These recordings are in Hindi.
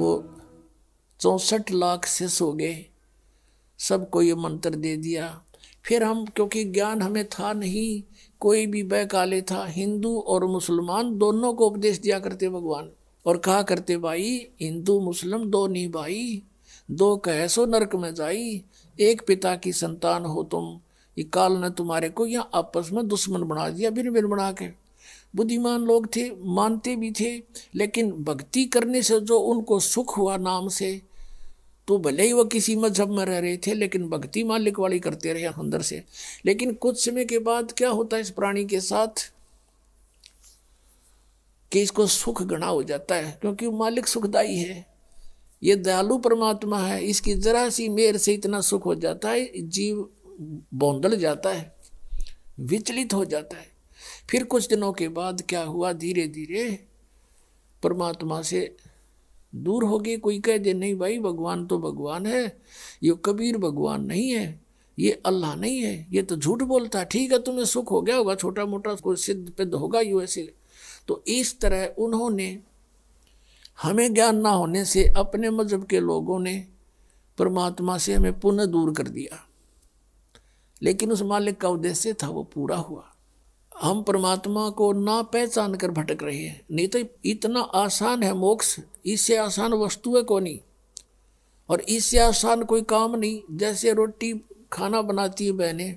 वो चौंसठ लाख शिष हो गए सबको ये मंत्र दे दिया फिर हम क्योंकि ज्ञान हमें था नहीं कोई भी बैकाले था हिंदू और मुसलमान दोनों को उपदेश दिया करते भगवान और कहा करते भाई हिंदू मुस्लिम दो नहीं भाई दो कह सो नरक में जाई एक पिता की संतान हो तुम ये काल ने तुम्हारे को यहाँ आपस में दुश्मन बना दिया बिन बिन बना के बुद्धिमान लोग थे मानते भी थे लेकिन भक्ति करने से जो उनको सुख हुआ नाम से तो भले ही वह किसी मजहब में रह रहे थे लेकिन भक्ति मालिक वाली करते रहे अंदर से लेकिन कुछ समय के बाद क्या होता है इस प्राणी के साथ कि इसको सुख गणा हो जाता है क्योंकि मालिक सुखदाई है ये दयालु परमात्मा है इसकी जरा सी मेर से इतना सुख हो जाता है जीव बौंदल जाता है विचलित हो जाता है फिर कुछ दिनों के बाद क्या हुआ धीरे धीरे परमात्मा से दूर हो गई कोई कह दे नहीं भाई भगवान तो भगवान है ये कबीर भगवान नहीं है ये अल्लाह नहीं है ये तो झूठ बोलता है ठीक है तुम्हें सुख हो गया होगा छोटा मोटा कोई सिद्ध पिद्ध होगा यू ऐसे तो इस तरह उन्होंने हमें ज्ञान ना होने से अपने मजहब के लोगों ने परमात्मा से हमें पुनः दूर कर दिया लेकिन उस मालिक का उद्देश्य था वो पूरा हुआ हम परमात्मा को ना पहचान कर भटक रहे हैं नहीं तो इतना आसान है मोक्ष इससे आसान वस्तु है को नहीं और इससे आसान कोई काम नहीं जैसे रोटी खाना बनाती है बहने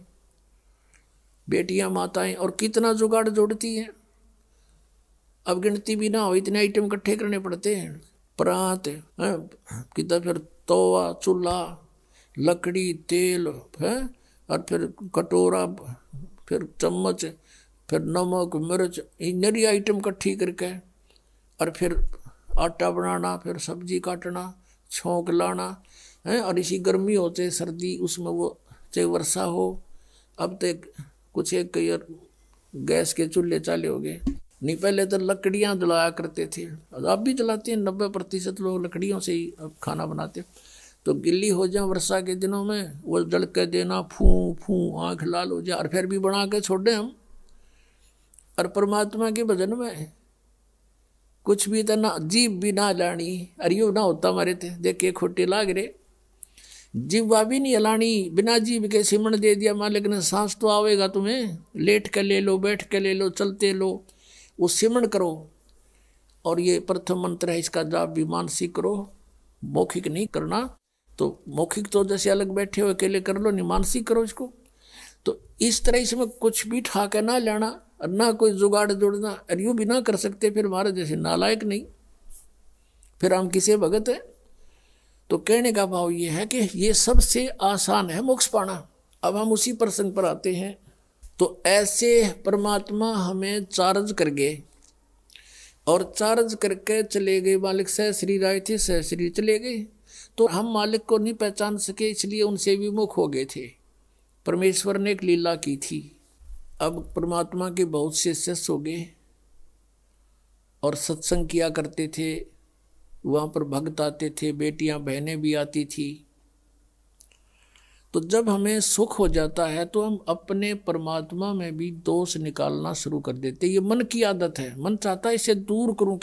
बेटियां माताएं और कितना जुगाड़ जोड़ती हैं अब गिनती भी ना हो इतने आइटम इकट्ठे करने पड़ते हैं प्रात है कितना फिर तोवा चूल्हा लकड़ी तेल है और फिर कटोरा फिर चम्मच फिर नमक मिर्च ये आइटम कट्ठी करके और फिर आटा बनाना फिर सब्जी काटना छोंक लाना है और इसी गर्मी होते सर्दी उसमें वो चाहे वर्षा हो अब तो कुछ एक कई गैस के चूल्हे चाले हो गए नहीं पहले तो लकड़ियाँ जलाया करते थे अब भी जलाते हैं नब्बे प्रतिशत लोग लकड़ियों से ही अब खाना बनाते तो गिल्ली हो जाए वर्षा के दिनों में वो जल के देना फूँ फूँ आँख लाल हो जाए और फिर भी बना के छोड़ दें हम और परमात्मा के भजन में कुछ भी तो ना जीव भी ना लानी अरियो ना होता मारे थे देखे खोटे लाग रहे वा भी नहीं हलानी बिना जीव के सिमण दे दिया मालिक ने सांस तो आवेगा तुम्हें लेट के ले लो बैठ के ले लो चलते लो वो सिमण करो और ये प्रथम मंत्र है इसका जाप भी मानसिक करो मौखिक नहीं करना तो मौखिक तो जैसे अलग बैठे हो अकेले कर लो नहीं मानसिक करो इसको तो इस तरह इसमें कुछ भी ठाके ना लेना और ना कोई जुगाड़ जोड़ना और यूँ भी ना कर सकते फिर हमारे जैसे नालायक नहीं फिर हम किसे भगत हैं तो कहने का भाव ये है कि ये सबसे आसान है मोक्ष पाना अब हम उसी प्रसंग पर आते हैं तो ऐसे परमात्मा हमें चार्ज कर गए और चार्ज करके चले गए मालिक सह श्री राय थे सह श्री चले गए तो हम मालिक को नहीं पहचान सके इसलिए उनसे विमुख हो गए थे परमेश्वर ने एक लीला की थी अब परमात्मा के बहुत से शिष्य हो गए और सत्संग किया करते थे वहाँ पर भक्त आते थे बेटियाँ बहनें भी आती थी तो जब हमें सुख हो जाता है तो हम अपने परमात्मा में भी दोष निकालना शुरू कर देते ये मन की आदत है मन चाहता है इसे दूर करूं